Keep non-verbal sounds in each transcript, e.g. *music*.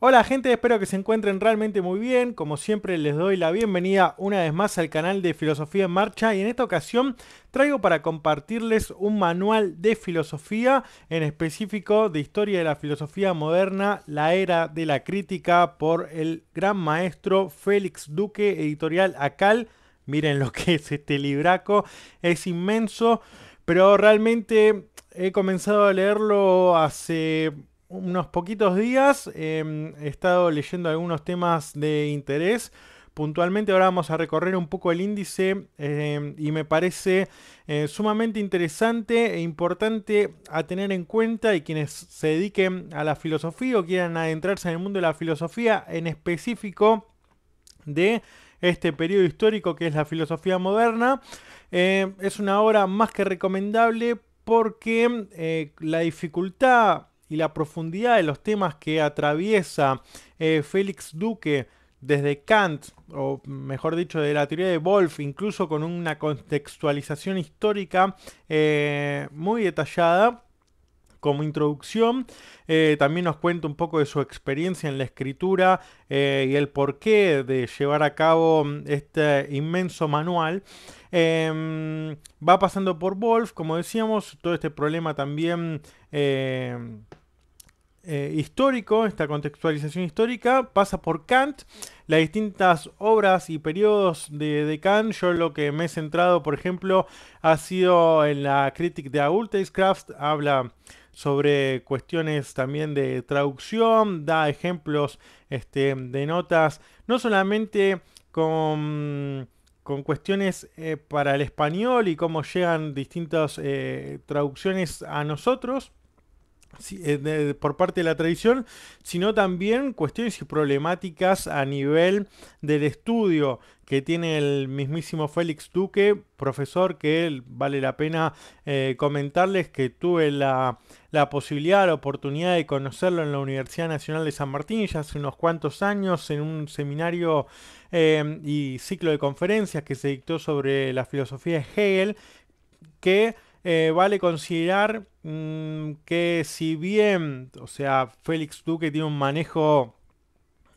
Hola gente, espero que se encuentren realmente muy bien. Como siempre les doy la bienvenida una vez más al canal de Filosofía en Marcha y en esta ocasión traigo para compartirles un manual de filosofía, en específico de historia de la filosofía moderna, la era de la crítica por el gran maestro Félix Duque, editorial Acal. Miren lo que es este libraco, es inmenso, pero realmente he comenzado a leerlo hace unos poquitos días. Em, he estado leyendo algunos temas de interés. Puntualmente ahora vamos a recorrer un poco el índice em, y me parece eh, sumamente interesante e importante a tener en cuenta y quienes se dediquen a la filosofía o quieran adentrarse en el mundo de la filosofía en específico de este periodo histórico que es la filosofía moderna. Eh, es una obra más que recomendable porque eh, la dificultad y la profundidad de los temas que atraviesa eh, Félix Duque desde Kant, o mejor dicho, de la teoría de Wolf, incluso con una contextualización histórica eh, muy detallada. Como introducción, eh, también nos cuenta un poco de su experiencia en la escritura y el porqué de llevar a cabo este inmenso manual. Em, va pasando por Wolf, como decíamos, todo este problema también eh, histórico, esta contextualización histórica, pasa por Kant, las distintas obras y periodos de, de, Kant. Yo lo que me he centrado, por ejemplo, ha sido en la crítica de craft habla sobre cuestiones también de traducción, da ejemplos este, de notas, no solamente con cuestiones eh, para el español y cómo llegan distintas eh, traducciones a nosotros, eh, por parte de la tradición, sino también cuestiones y problemáticas a nivel del estudio que tiene el mismísimo Félix Duque, profesor que vale la pena eh, comentarles que tuve la, posibilidad, la oportunidad de conocerlo en la Universidad Nacional de San Martín ya hace unos cuantos años en un seminario eh, y ciclo de conferencias que se dictó sobre la filosofía de Hegel, que eh, vale considerar mm, que si bien, o sea, Félix Duque tiene un manejo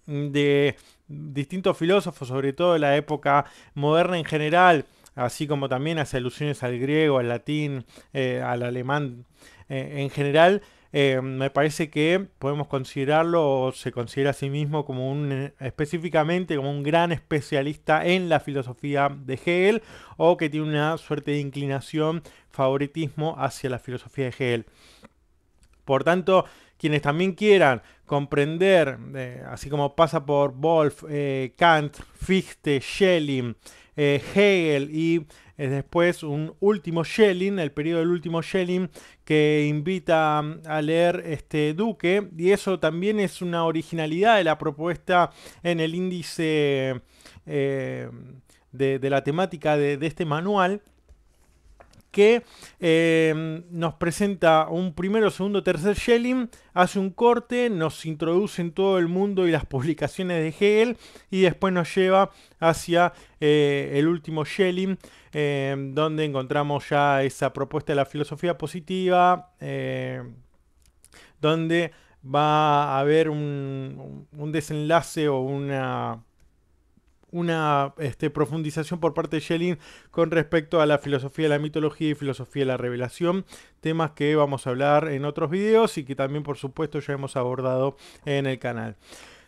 mm, de distintos filósofos, sobre todo de la época moderna en general, así como también hace alusiones al griego, al latín, eh, al alemán eh, en general, eh, me parece que podemos considerarlo o se considera a sí mismo como un eh, específicamente como un gran especialista en la filosofía de Hegel o que tiene una suerte de inclinación, favoritismo hacia la filosofía de Hegel. Por tanto, quienes también quieran comprender, eh, así como pasa por Wolf, Kant, Fichte, Schelling, eh, Hegel y eh, después un último Schelling, el periodo del último Schelling, que invita mm, a leer este Duque. Y eso también es una originalidad de la propuesta en el índice eh, de, la temática de este manual que em, nos presenta un primero, segundo, tercer shelling hace un corte, nos introduce en todo el mundo y las *laughs* publicaciones de Hegel y después nos lleva hacia eh, el último shelling em, donde encontramos ya esa propuesta de la filosofía positiva, em, donde va a haber un desenlace o una una este, profundización por parte de Schelling con respecto a la filosofía de la mitología y filosofía de la revelación, temas que vamos a hablar en otros videos y que también por supuesto ya hemos abordado en el canal.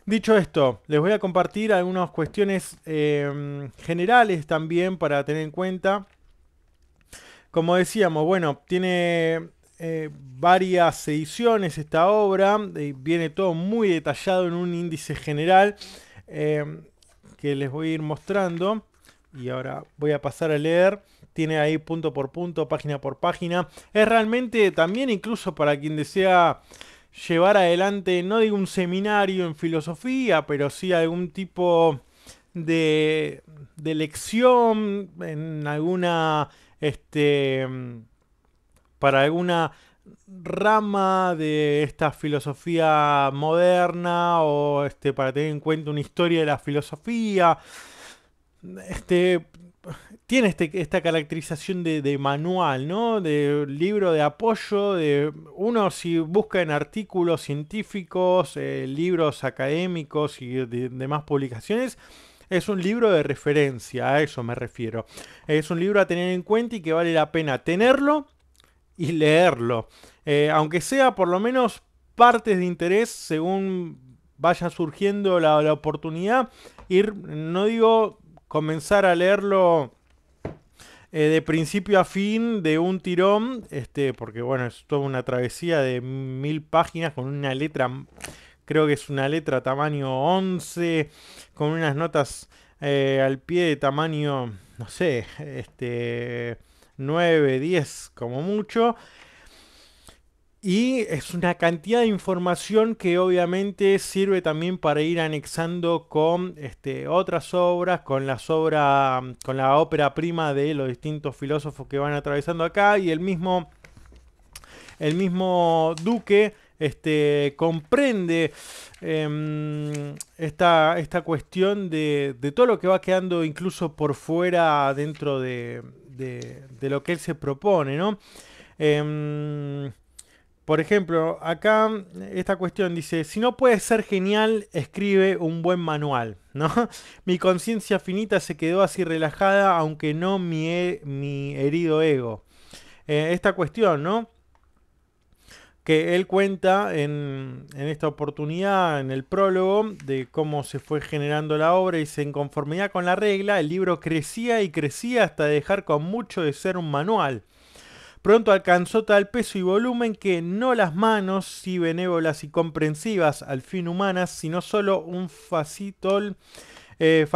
Dicho esto, les voy a compartir algunas cuestiones em, generales también para tener en cuenta. Como decíamos, bueno, tiene eh, varias ediciones esta obra, viene todo muy detallado en un índice general. Em, que les voy a ir mostrando. Y ahora voy a pasar a leer. Tiene ahí punto por punto, página por página. Es realmente también incluso para quien desea llevar adelante, no digo un seminario en filosofía, pero sí algún tipo de, de lección en alguna, este, mm, para alguna rama de esta filosofía moderna o este, para tener en cuenta una historia de la filosofía. Este, tiene este, esta caracterización de, manual, ¿no? De libro de apoyo, de uno si busca en artículos científicos, eh, libros académicos y demás publicaciones, es un libro de referencia, a eso me refiero. Es un libro a tener en cuenta y que vale la pena tenerlo y leerlo. Eh, aunque sea por lo menos partes de interés según vaya surgiendo la, oportunidad. Ir, no digo comenzar a leerlo eh, de principio a fin, de un tirón, este, porque bueno, es toda una travesía de mil páginas con una letra, creo que es una letra tamaño 11, con unas notas eh, al pie de tamaño, no sé, este, 9, 10 como mucho. Y es una cantidad de información que obviamente sirve también para ir anexando con este, otras obras, con las obra, con la ópera prima de los distintos filósofos que van atravesando acá. Y el mismo, el mismo Duque este, comprende em, esta, cuestión de todo lo que va quedando incluso por fuera dentro de, de, lo que él se propone, ¿no? Em, por ejemplo, acá esta cuestión dice, si no puedes ser genial, escribe un buen manual, ¿no? *laughs* Mi conciencia finita se quedó así relajada, aunque no mi, mi herido ego. Eh, esta cuestión, ¿no? que él cuenta en, esta oportunidad, en el prólogo, de cómo se fue generando la obra y se en conformidad con la regla, el libro crecía y crecía hasta dejar con mucho de ser un manual. Pronto alcanzó tal peso y volumen que no las manos, si benévolas y comprensivas, al fin humanas, sino solo un facitol eh,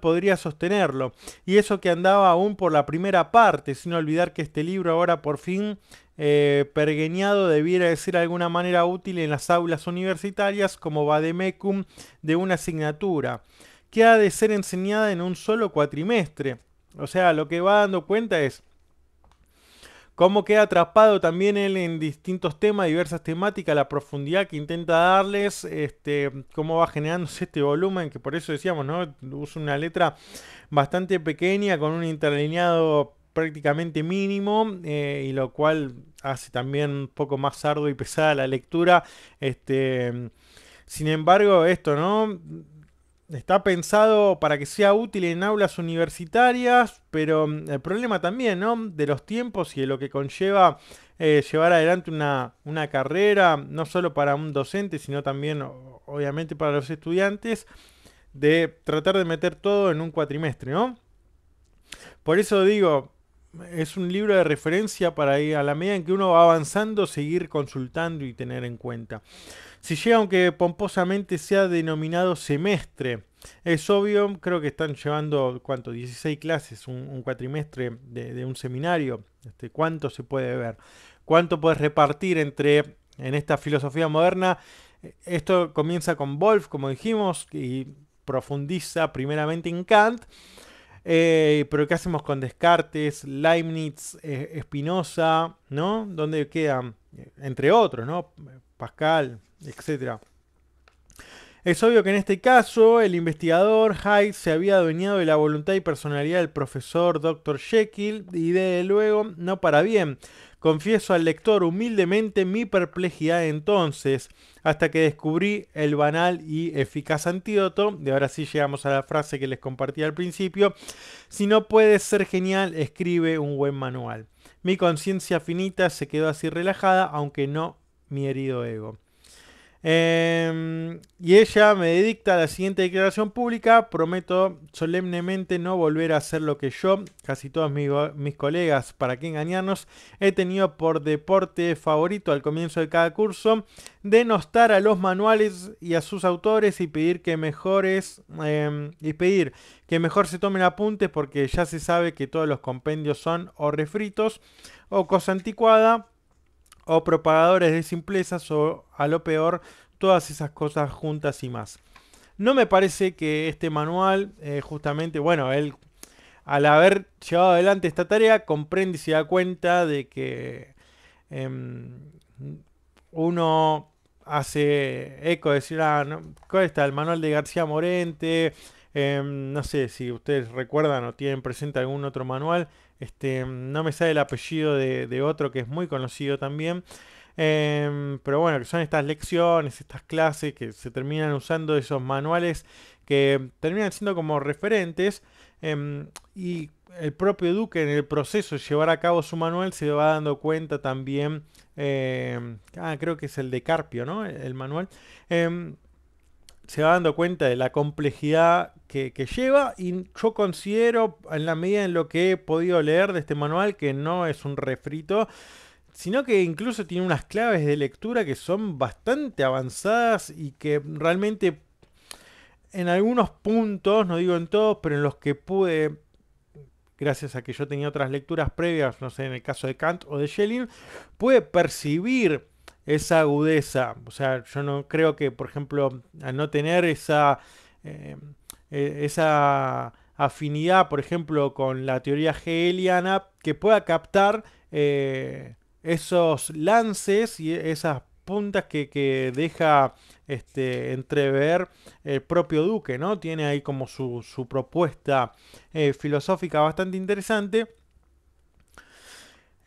podría sostenerlo. Y eso que andaba aún por la primera parte, sin olvidar que este libro ahora por fin eh, pergueñado debiera ser de alguna manera útil en las aulas universitarias como vademecum de una asignatura, que ha de ser enseñada en un solo cuatrimestre. O sea, lo que va dando cuenta es Cómo queda atrapado también él en distintos temas, diversas temáticas, la profundidad que intenta darles, este, cómo va generándose este volumen, que por eso decíamos, ¿no? Usa una letra bastante pequeña con un interlineado prácticamente mínimo eh, y lo cual hace también un poco más arduo y pesada la lectura. Este, sin embargo, esto, ¿no? está pensado para que sea útil en aulas universitarias, pero mm, el problema también, ¿no? De los tiempos y de lo que conlleva eh, llevar adelante una, carrera, no solo para un docente, sino también, obviamente, para los estudiantes, de tratar de meter todo en un cuatrimestre, ¿no? Por eso digo, es un libro de referencia para ir a la medida en que uno va avanzando, seguir consultando y tener en cuenta. Si llega, aunque pomposamente sea denominado semestre, es obvio, creo que están llevando, ¿cuánto? 16 clases, un, cuatrimestre de, un seminario. Este, ¿Cuánto se puede ver? ¿Cuánto puedes repartir entre, en esta filosofía moderna? E, esto comienza con Wolf, como dijimos, y profundiza primeramente en Kant. Eh, pero ¿qué hacemos con Descartes, Leibniz, Espinosa, eh, ¿no? ¿Dónde quedan? Entre otros, ¿no? Pascal, etcétera. Es obvio que en este caso el investigador Hyde se había adueñado de la voluntad y personalidad del profesor Dr. Jekyll y de luego no para bien. Confieso al lector humildemente mi perplejidad entonces, hasta que descubrí el banal y eficaz antídoto, de ahora sí llegamos a la frase que les compartí al principio, si no puedes ser genial, escribe un buen manual. Mi conciencia finita se quedó así relajada, aunque no mi herido ego. Em, y ella me dicta la siguiente declaración pública. Prometo solemnemente no volver a hacer lo que yo, casi todos mis, colegas, para qué engañarnos, he tenido por deporte favorito al comienzo de cada curso, denostar a los manuales y a sus autores y pedir que mejores em, y pedir que mejor se tomen apuntes porque ya se sabe que todos los compendios son o refritos o cosa anticuada o propagadores de simplezas o a lo peor todas esas cosas juntas y más. No me parece que este manual, eh, justamente, bueno, él al haber llevado adelante esta tarea comprende y se da cuenta de que em, uno hace eco de decir, ah, ¿no? está? El manual de García Morente. Em, no sé si ustedes recuerdan o tienen presente algún otro manual este, no me sale el apellido de, otro que es muy conocido también. Em, pero bueno, que son estas lecciones, estas clases que se terminan usando esos manuales que terminan siendo como referentes. Em, y el propio Duque en el proceso de llevar a cabo su manual se va dando cuenta también, em, ah, creo que es el de Carpio, ¿no? El, manual, se va dando cuenta de la complejidad que, lleva y yo considero en la medida en lo que he podido leer de este manual que no es un refrito, sino que incluso tiene unas claves de lectura que son bastante avanzadas y que realmente en algunos puntos, no digo en todos, pero en los que pude, gracias a que yo tenía otras lecturas previas, no sé, en el caso de Kant o de Schelling, pude percibir esa agudeza. O sea, yo no creo que, por ejemplo, al no tener esa, eh, e, esa afinidad, por ejemplo, con la teoría hegeliana, que pueda captar eh, esos lances y esas puntas que, deja este, entrever el propio Duque, ¿no? Tiene ahí como su, su propuesta eh, filosófica bastante interesante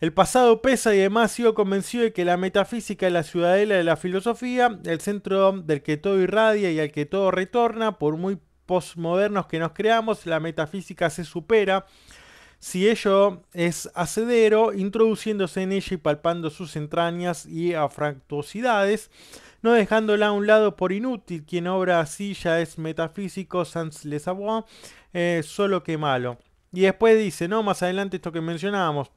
el pasado pesa y además sigo convencido de que la metafísica es la ciudadela de la filosofía, el centro del que todo irradia y al que todo retorna, por muy posmodernos que nos creamos, la metafísica se supera si ello es hacedero, introduciéndose en ella y palpando sus entrañas y afractuosidades, no dejándola a un lado por inútil, quien obra así ya es metafísico, sans le savoir, eh, solo que malo. Y después dice, no, más adelante esto que mencionábamos,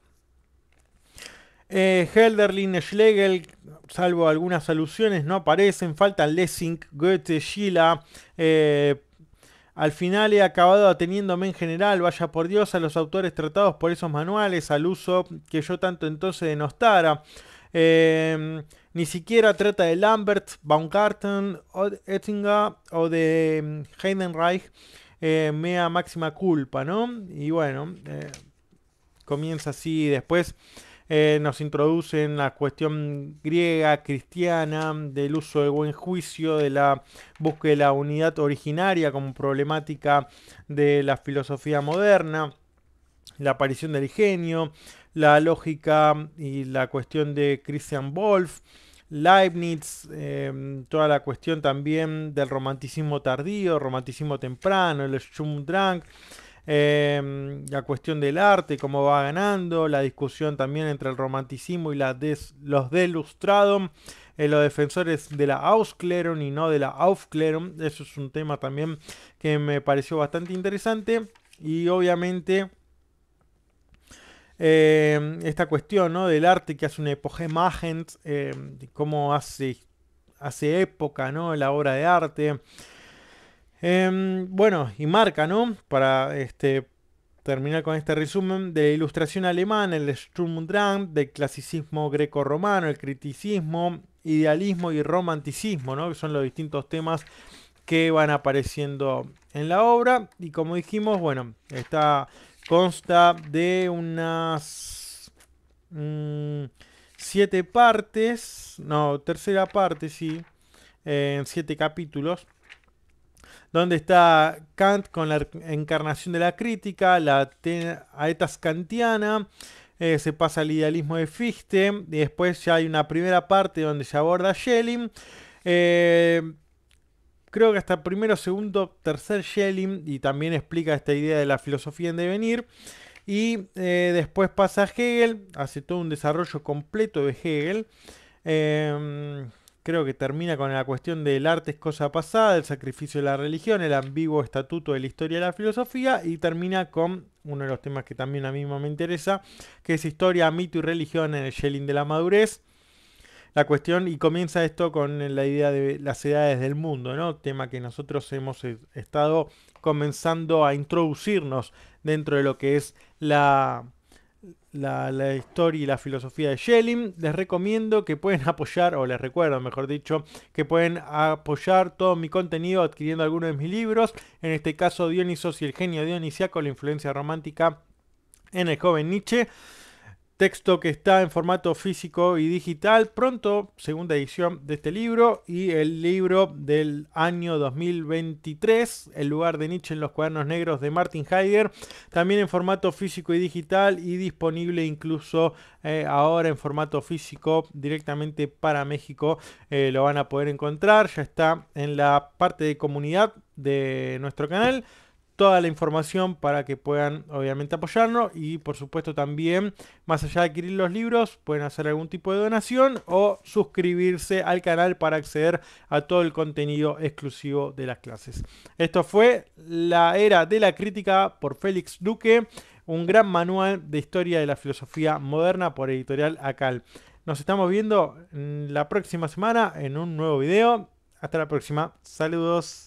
eh, Helderlin, Schlegel, salvo algunas alusiones, no aparecen. Faltan Lessing, Goethe, Schiller. Eh, al final he acabado ateniéndome en general, vaya por Dios, a los autores tratados por esos manuales, al uso que yo tanto entonces denostara. Eh, ni siquiera trata de Lambert, Baumgarten, Oettinger o de mm, Heidenreich. mea máxima culpa, ¿no? Y bueno, comienza así después. Eh, nos introducen la cuestión griega, cristiana, del uso de buen juicio, de la búsqueda de la unidad originaria como problemática de la filosofía moderna, la aparición del genio, la lógica y la cuestión de Christian Wolff. Leibniz, em, toda la cuestión también del romanticismo tardío, romanticismo temprano, el Schumdrang, Em, la cuestión del arte, cómo va ganando, la discusión también entre el romanticismo y los delustrados eh, los defensores de la Auskleron y no de la Aufklärung, eso es un tema también que me pareció bastante interesante y obviamente em, esta cuestión del arte que hace una epoge magens em, cómo hace, hace época ¿no? la obra de arte. Em, bueno, y marca, ¿no? Para este, terminar con este resumen de la ilustración alemana, el Sturm und Drang, del clasicismo greco-romano, el criticismo, idealismo y romanticismo, ¿no? Que son los distintos temas que van apareciendo en la obra. Y como dijimos, bueno, esta consta de unas mm, siete partes, no, tercera parte, sí, en siete capítulos donde está Kant con la encarnación de la crítica, la aetas kantiana, eh, se pasa al idealismo de Fichte, y después ya hay una primera parte donde se aborda Schelling. Eh, creo que hasta primero, segundo, tercer Schelling, y también explica esta idea de la filosofía en devenir. Y eh, después pasa Hegel, hace todo un desarrollo completo de Hegel creo que termina con la cuestión del arte es cosa pasada, el sacrificio de la religión, el ambiguo estatuto de la historia de la filosofía y termina con uno de los temas que también a mí me interesa, que es historia, mito y religión en el Schelling de la madurez. La cuestión, y comienza esto con la idea de las edades del mundo, ¿no? Tema que nosotros hemos eh, estado comenzando a introducirnos dentro de lo que es la la, historia y la filosofía de Schelling, les recomiendo que pueden *laughs* apoyar, o les recuerdo mejor dicho, que pueden apoyar todo mi contenido adquiriendo alguno de mis libros, en este caso Dionisos y el genio dionisíaco, la influencia romántica en el joven Nietzsche texto que está en formato físico y digital. Pronto, segunda edición de este libro y el libro del año 2023, El lugar de Nietzsche en los cuadernos negros de Martin Heidegger, también en formato físico y digital y disponible incluso eh, ahora en formato físico directamente para México. Eh, lo van a poder encontrar, ya está en la parte de comunidad de nuestro canal toda la información para que puedan obviamente apoyarnos y por supuesto también más allá de adquirir los libros pueden hacer algún tipo de donación o suscribirse al canal para acceder a todo el contenido exclusivo de las clases. Esto fue La Era de la Crítica por Félix Duque, un gran manual de historia de la filosofía moderna por editorial ACAL. Nos estamos viendo mm, la próxima semana en un nuevo video. Hasta la próxima. Saludos.